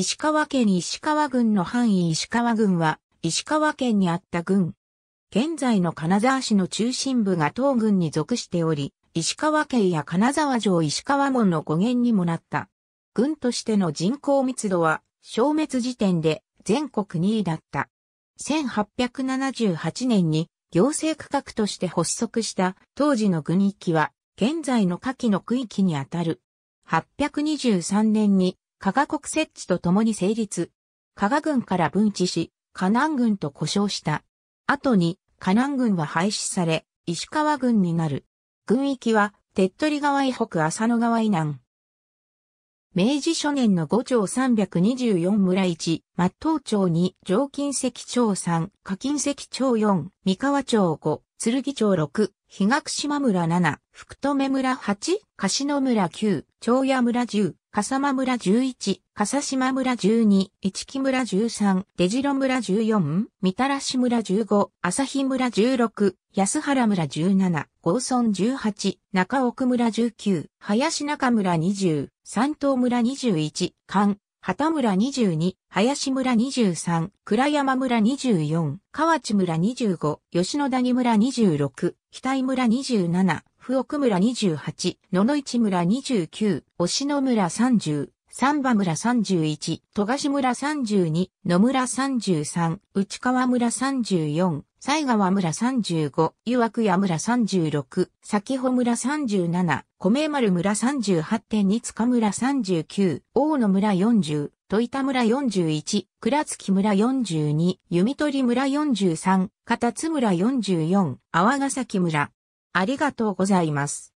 石川県石川郡の範囲石川郡は、石川県にあった郡。現在の金沢市の中心部が東郡に属しており、石川県や金沢城石川門の語源にもなった。郡としての人口密度は、消滅時点で全国2位だった。1878年に行政区画として発足した当時の郡域は、現在の下記の区域にあたる。823年に加賀国設置とともに成立。加賀軍から分治し、河南軍と呼称した。後に、河南軍は廃止され、石川軍になる。軍域は、手っ取り川以北浅野川以南。明治初年の五町二十四村一、松東町二、上金石町三、下金石町四、三河町鶴剣町六、東島村七、福留村八、柏野村九、長屋村十、笠間村11、笠島村12、市木村13、出城村14、みたらし村15、朝日村16、安原村17、郷村18、中奥村19、林中村20、三島村21、関、畑村22、林村23、倉山村24、河内村25、吉野谷村26、北井村27、福奥村28、野々市村29、押野村30、三馬村31、戸賀村32、野村33、内川村34、西川村35、湯涌屋村36、先穂村37、米丸村38.2塚村39、大野村40、戸板村41、倉月村42、弓取村43、片津村44、淡ヶ崎村、ありがとうございます。